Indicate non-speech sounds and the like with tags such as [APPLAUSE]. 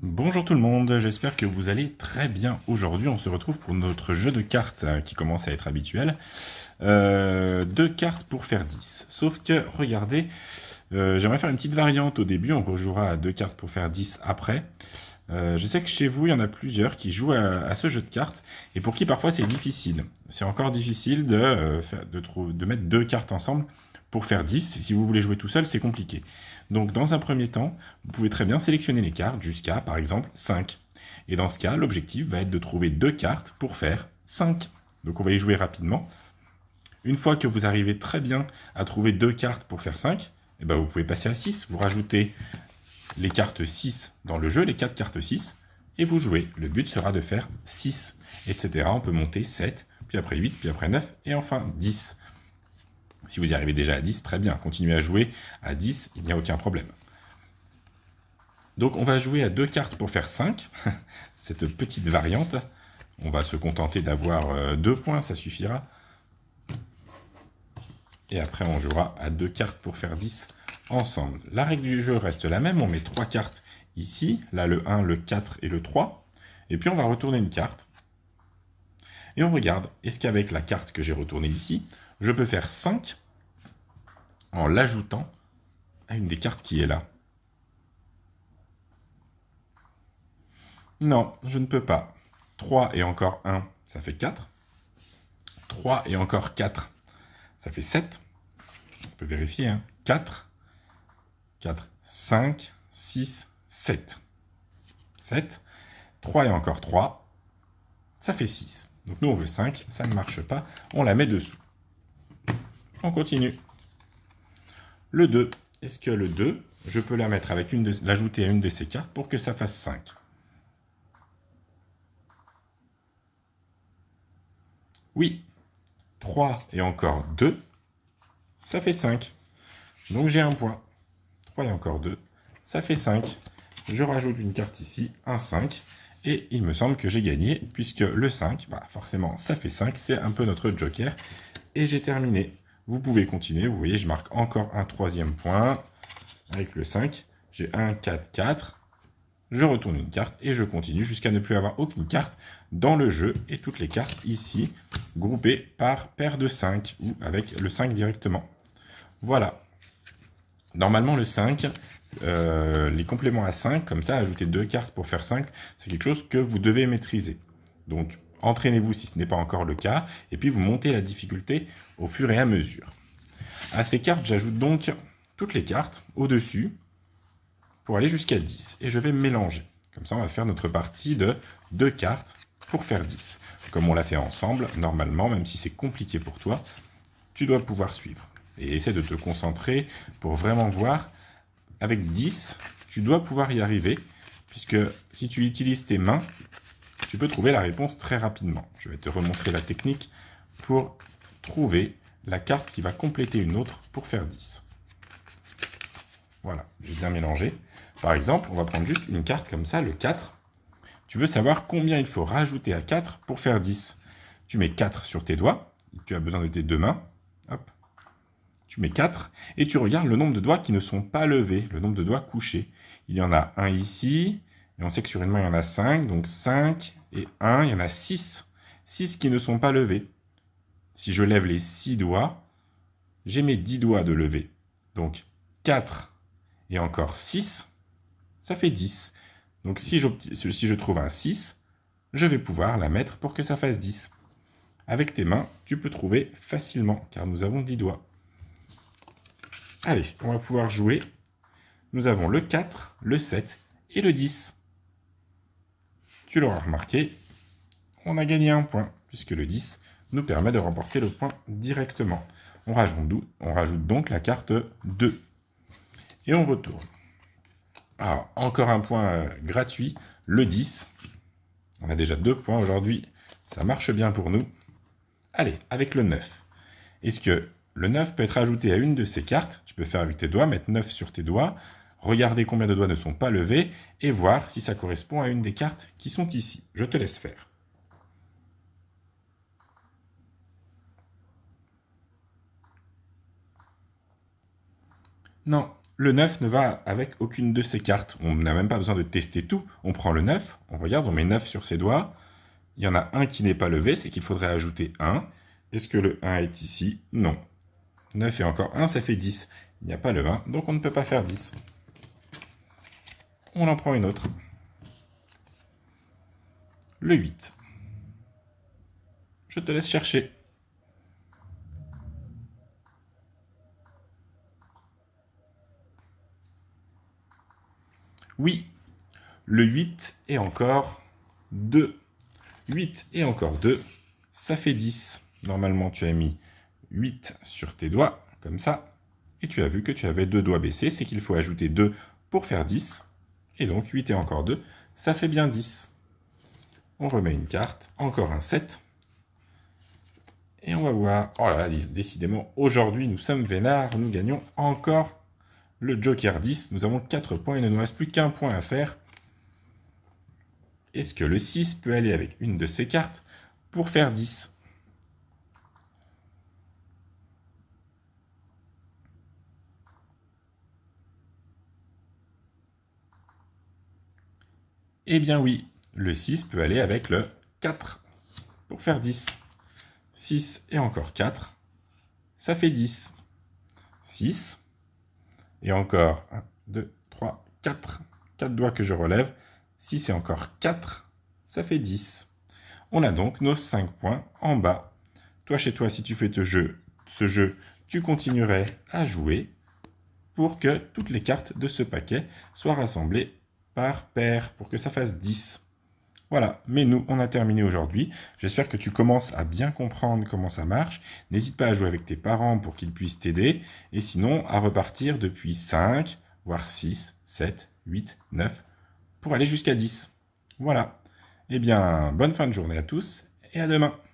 Bonjour tout le monde, j'espère que vous allez très bien. Aujourd'hui, on se retrouve pour notre jeu de cartes hein, qui commence à être habituel. Euh, deux cartes pour faire 10. Sauf que, regardez, euh, j'aimerais faire une petite variante au début. On rejouera à deux cartes pour faire 10 après. Euh, je sais que chez vous, il y en a plusieurs qui jouent à, ce jeu de cartes et pour qui parfois c'est difficile. C'est encore difficile de, de mettre deux cartes ensemble pour faire 10. Si vous voulez jouer tout seul, c'est compliqué. Donc dans un premier temps, vous pouvez très bien sélectionner les cartes jusqu'à, par exemple, 5. Et dans ce cas, l'objectif va être de trouver deux cartes pour faire 5. Donc on va y jouer rapidement. Une fois que vous arrivez très bien à trouver deux cartes pour faire 5, eh ben, vous pouvez passer à 6. Vous rajoutez les cartes 6 dans le jeu, les 4 cartes 6, et vous jouez. Le but sera de faire 6, etc. On peut monter 7, puis après 8, puis après 9, et enfin 10. Si vous y arrivez déjà à 10, très bien, continuez à jouer à 10, il n'y a aucun problème. Donc on va jouer à deux cartes pour faire 5, [LAUGHS] cette petite variante. On va se contenter d'avoir euh, deux points, ça suffira. Et après on jouera à deux cartes pour faire 10 ensemble. La règle du jeu reste la même, on met trois cartes ici, là le 1, le 4 et le 3. Et puis on va retourner une carte. Et on regarde, est-ce qu'avec la carte que j'ai retournée ici, je peux faire 5 en l'ajoutant à une des cartes qui est là Non, je ne peux pas. 3 et encore 1, ça fait 4. 3 et encore 4, ça fait 7. On peut vérifier. Hein. 4, 4, 5, 6, 7. 7. 3 et encore 3, ça fait 6. Donc nous, on veut 5, ça ne marche pas, on la met dessous. On continue. Le 2, est-ce que le 2, je peux la mettre avec une l'ajouter à une de ces cartes pour que ça fasse 5 Oui, 3 et encore 2, ça fait 5. Donc j'ai un point. 3 et encore 2, ça fait 5. Je rajoute une carte ici, un 5, et il me semble que j'ai gagné, puisque le 5, bah forcément ça fait 5, c'est un peu notre joker. Et j'ai terminé. Vous pouvez continuer, vous voyez, je marque encore un troisième point avec le 5. J'ai 1, 4, 4. Je retourne une carte et je continue jusqu'à ne plus avoir aucune carte dans le jeu. Et toutes les cartes ici groupées par paire de 5 ou avec le 5 directement. Voilà, Normalement, le 5, euh, les compléments à 5, comme ça, ajouter deux cartes pour faire 5, c'est quelque chose que vous devez maîtriser. Donc, entraînez-vous si ce n'est pas encore le cas, et puis vous montez la difficulté au fur et à mesure. À ces cartes, j'ajoute donc toutes les cartes au-dessus pour aller jusqu'à 10, et je vais mélanger. Comme ça, on va faire notre partie de deux cartes pour faire 10. Comme on l'a fait ensemble, normalement, même si c'est compliqué pour toi, tu dois pouvoir suivre. Et essaie de te concentrer pour vraiment voir. Avec 10, tu dois pouvoir y arriver, puisque si tu utilises tes mains, tu peux trouver la réponse très rapidement. Je vais te remontrer la technique pour trouver la carte qui va compléter une autre pour faire 10. Voilà, j'ai bien mélangé. Par exemple, on va prendre juste une carte comme ça, le 4. Tu veux savoir combien il faut rajouter à 4 pour faire 10. Tu mets 4 sur tes doigts, tu as besoin de tes deux mains. Hop tu mets 4, et tu regardes le nombre de doigts qui ne sont pas levés, le nombre de doigts couchés. Il y en a un ici, et on sait que sur une main, il y en a 5, donc 5 et 1, il y en a 6. 6 qui ne sont pas levés. Si je lève les 6 doigts, j'ai mes 10 doigts de lever. Donc 4 et encore 6, ça fait 10. Donc si, si je trouve un 6, je vais pouvoir la mettre pour que ça fasse 10. Avec tes mains, tu peux trouver facilement, car nous avons 10 doigts. Allez, on va pouvoir jouer. Nous avons le 4, le 7 et le 10. Tu l'auras remarqué, on a gagné un point, puisque le 10 nous permet de remporter le point directement. On rajoute, on rajoute donc la carte 2. Et on retourne. Alors, encore un point euh, gratuit, le 10. On a déjà deux points aujourd'hui. Ça marche bien pour nous. Allez, avec le 9. Est-ce que le 9 peut être ajouté à une de ces cartes. Tu peux faire avec tes doigts, mettre 9 sur tes doigts, regarder combien de doigts ne sont pas levés et voir si ça correspond à une des cartes qui sont ici. Je te laisse faire. Non, le 9 ne va avec aucune de ces cartes. On n'a même pas besoin de tester tout. On prend le 9, on regarde, on met 9 sur ses doigts. Il y en a un qui n'est pas levé, c'est qu'il faudrait ajouter 1. Est-ce que le 1 est ici Non. 9 et encore 1, ça fait 10. Il n'y a pas le 20, donc on ne peut pas faire 10. On en prend une autre. Le 8. Je te laisse chercher. Oui, le 8 et encore 2. 8 et encore 2, ça fait 10. Normalement, tu as mis 8 sur tes doigts, comme ça, et tu as vu que tu avais deux doigts baissés, c'est qu'il faut ajouter 2 pour faire 10, et donc 8 et encore 2, ça fait bien 10. On remet une carte, encore un 7, et on va voir, oh là là, décidément, aujourd'hui nous sommes vénards, nous gagnons encore le Joker 10, nous avons 4 points, il ne nous reste plus qu'un point à faire. Est-ce que le 6 peut aller avec une de ces cartes pour faire 10 Eh bien oui, le 6 peut aller avec le 4 pour faire 10. 6 et encore 4, ça fait 10. 6 et encore 1, 2, 3, 4. 4 doigts que je relève. 6 et encore 4, ça fait 10. On a donc nos 5 points en bas. Toi chez toi, si tu fais jeu, ce jeu, tu continuerais à jouer pour que toutes les cartes de ce paquet soient rassemblées par pour que ça fasse 10. Voilà, mais nous, on a terminé aujourd'hui. J'espère que tu commences à bien comprendre comment ça marche. N'hésite pas à jouer avec tes parents pour qu'ils puissent t'aider. Et sinon, à repartir depuis 5, voire 6, 7, 8, 9, pour aller jusqu'à 10. Voilà. Eh bien, bonne fin de journée à tous et à demain.